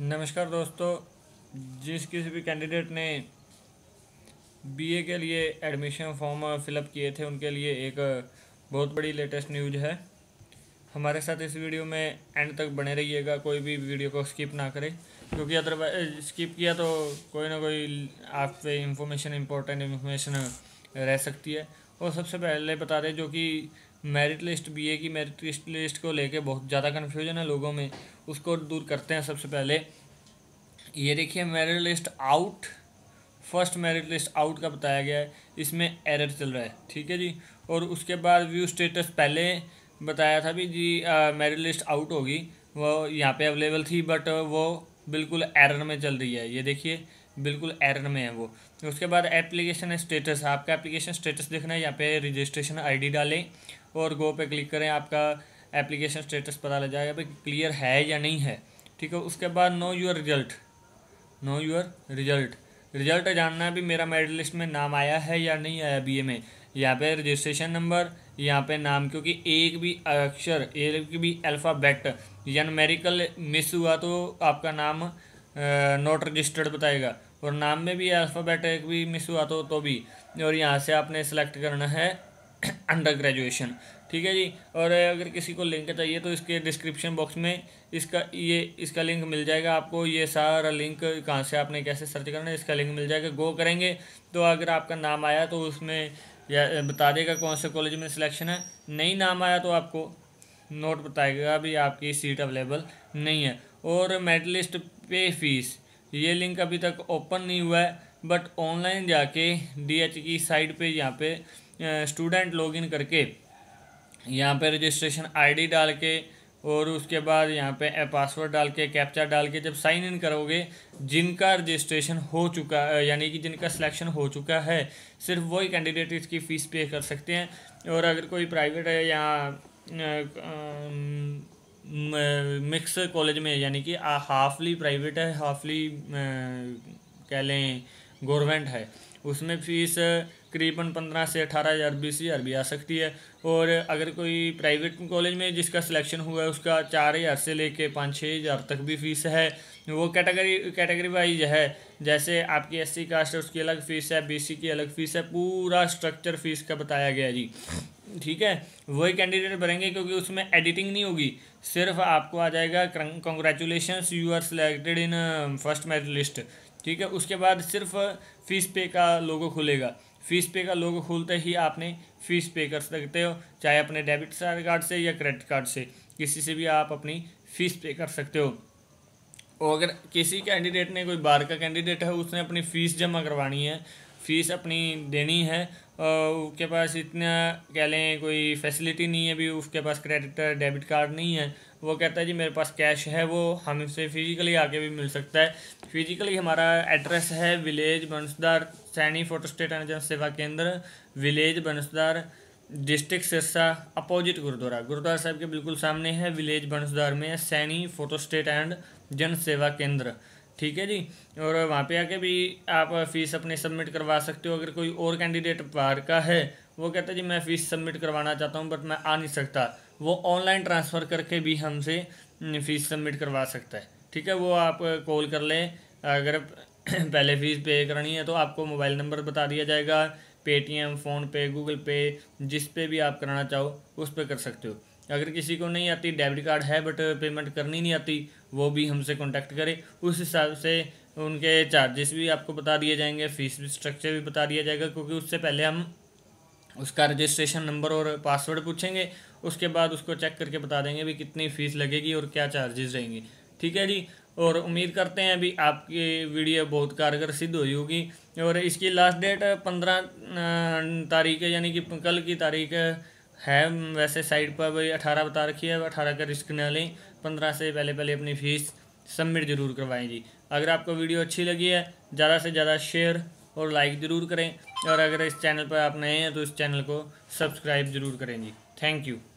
नमस्कार दोस्तों जिस किसी भी कैंडिडेट ने बीए के लिए एडमिशन फॉर्म फिलअप किए थे उनके लिए एक बहुत बड़ी लेटेस्ट न्यूज है हमारे साथ इस वीडियो में एंड तक बने रहिएगा कोई भी वीडियो को स्किप ना करें क्योंकि अदरवाइज स्किप किया तो कोई ना कोई आप पे इंफॉर्मेशन इम्पोर्टेंट इन्फॉर्मेशन रह सकती है और सबसे पहले बता दें जो कि मेरिट लिस्ट बीए की मेरिट लिस्ट लिस्ट को लेके बहुत ज़्यादा कन्फ्यूजन है लोगों में उसको दूर करते हैं सबसे पहले ये देखिए merit list out first merit list out का बताया गया है इसमें एरर चल रहा है ठीक है जी और उसके बाद व्यू स्टेटस पहले बताया था भी जी मेरिट लिस्ट आउट होगी वो यहाँ पे अवेलेबल थी बट वो बिल्कुल एरर में चल रही है ये देखिए बिल्कुल एरर में है वो उसके बाद एप्लीकेशन स्टेटस आपका एप्लीकेशन स्टेटस देखना है यहाँ पे रजिस्ट्रेशन आईडी डालें और गो पे क्लिक करें आपका एप्लीकेशन स्टेटस पता लग जाएगा भाई क्लियर है या नहीं है ठीक है उसके बाद know your result know your result result जानना है भी मेरा मेडल लिस्ट में नाम आया है या नहीं आया बी में यहाँ पे रजिस्ट्रेशन नंबर यहाँ पे नाम क्योंकि एक भी अक्षर एक भी अल्फ़ाबेट या नमेरिकल मिस हुआ तो आपका नाम नॉट रजिस्टर्ड बताएगा और नाम में भी अल्फ़ाबेट एक भी मिस हुआ तो तो भी और यहाँ से आपने सेलेक्ट करना है अंडर ग्रेजुएशन ठीक है जी और अगर किसी को लिंक चाहिए तो इसके डिस्क्रिप्शन बॉक्स में इसका ये इसका लिंक मिल जाएगा आपको ये सारा लिंक कहाँ से आपने कैसे सर्च करना है इसका लिंक मिल जाएगा गो करेंगे तो अगर आपका नाम आया तो उसमें या बता देगा कौन से कॉलेज में सिलेक्शन है नहीं नाम आया तो आपको नोट बताएगा भी आपकी सीट अवेलेबल नहीं है और मेडलिस्ट पे फीस ये लिंक अभी तक ओपन नहीं हुआ है बट ऑनलाइन जाके डीएच की साइट पे यहाँ पे स्टूडेंट लॉगिन करके यहाँ पे रजिस्ट्रेशन आईडी डाल के और उसके बाद यहाँ पे पासवर्ड डाल के कैप्चा डाल के जब साइन इन करोगे जिनका रजिस्ट्रेशन हो चुका यानी कि जिनका सिलेक्शन हो चुका है सिर्फ वही कैंडिडेट इसकी फ़ीस पे कर सकते हैं और अगर कोई प्राइवेट है या मिक्स कॉलेज में यानी कि हाफली प्राइवेट है हाफली कह लें गवर्नमेंट है उसमें फीस करीबन पंद्रह से अठारह हज़ार बीस हज़ार भी आ सकती है और अगर कोई प्राइवेट कॉलेज में जिसका सिलेक्शन हुआ है उसका चार हज़ार से लेके पाँच छः हज़ार तक भी फीस है वो कैटेगरी कैटेगरी वाइज है जैसे आपकी एस सी कास्ट है उसकी अलग फ़ीस है बी सी की अलग फ़ीस है पूरा स्ट्रक्चर फ़ीस का बताया गया जी ठीक है वही कैंडिडेट भरेंगे क्योंकि उसमें एडिटिंग नहीं होगी सिर्फ आपको आ जाएगा congratulation you are selected in first merit list ठीक है उसके बाद सिर्फ फीस पे का लोगो खुलेगा फीस पे का लोगो खुलते ही आपने फ़ीस पे कर सकते हो चाहे अपने डेबिट कार्ड से या क्रेडिट कार्ड से किसी से भी आप अपनी फ़ीस पे कर सकते हो और अगर किसी कैंडिडेट ने कोई बार का कैंडिडेट है उसने अपनी फ़ीस जमा करवानी है फ़ीस अपनी देनी है उसके पास इतना कह लें कोई फैसिलिटी नहीं है अभी उसके पास क्रेडिट डेबिट कार्ड नहीं है वो कहता है जी मेरे पास कैश है वो हमसे फिज़िकली आके भी मिल सकता है फिज़िकली हमारा एड्रेस है village Bansdar Saini photostat एनजन Seva Kendra village Bansdar district Sirsa opposite gurudwara Gurudwara Sahib के बिल्कुल सामने है विलेज बंसदार में सैनी फोटो स्टेट एंड जन सेवा केंद्र ठीक है जी और वहाँ पे आके भी आप फ़ीस अपनी सबमिट करवा सकते हो अगर कोई और कैंडिडेट बाहर का है वो कहता है जी मैं फ़ीस सबमिट करवाना चाहता हूँ बट मैं आ नहीं सकता वो ऑनलाइन ट्रांसफ़र करके भी हमसे फ़ीस हम्म, सबमिट करवा सकता है ठीक है वो आप कॉल कर लें अगर पहले फ़ीस पे करनी है तो आपको मोबाइल नंबर बता दिया जाएगा पेटीएम फ़ोनपे गूगल पे जिस पे भी आप कराना चाहो उस पर कर सकते हो अगर किसी को नहीं आती डेबिट कार्ड है बट पेमेंट करनी नहीं आती वो भी हमसे कॉन्टैक्ट करे उस हिसाब से उनके चार्जेस भी आपको बता दिए जाएंगे फीस स्ट्रक्चर भी बता दिया जाएगा क्योंकि उससे पहले हम उसका रजिस्ट्रेशन नंबर और पासवर्ड पूछेंगे उसके बाद उसको चेक करके बता देंगे भी कितनी फ़ीस लगेगी और क्या चार्जेस रहेंगे ठीक है जी और उम्मीद करते हैं अभी आपकी वीडियो बहुत कारगर सिद्ध हुई होगी और इसकी लास्ट डेट पंद्रह अं, तारीख यानी कि कल की तारीख है वैसे साइड पर भाई अठारह बता रखी है अठारह का रिस्क ना लें पंद्रह से पहले पहले अपनी फ़ीस सबमिट ज़रूर करवाएं जी अगर आपको वीडियो अच्छी लगी है ज़्यादा से ज़्यादा शेयर और लाइक ज़रूर करें और अगर इस चैनल पर आप नए हैं तो इस चैनल को सब्सक्राइब ज़रूर करें जी थैंक यू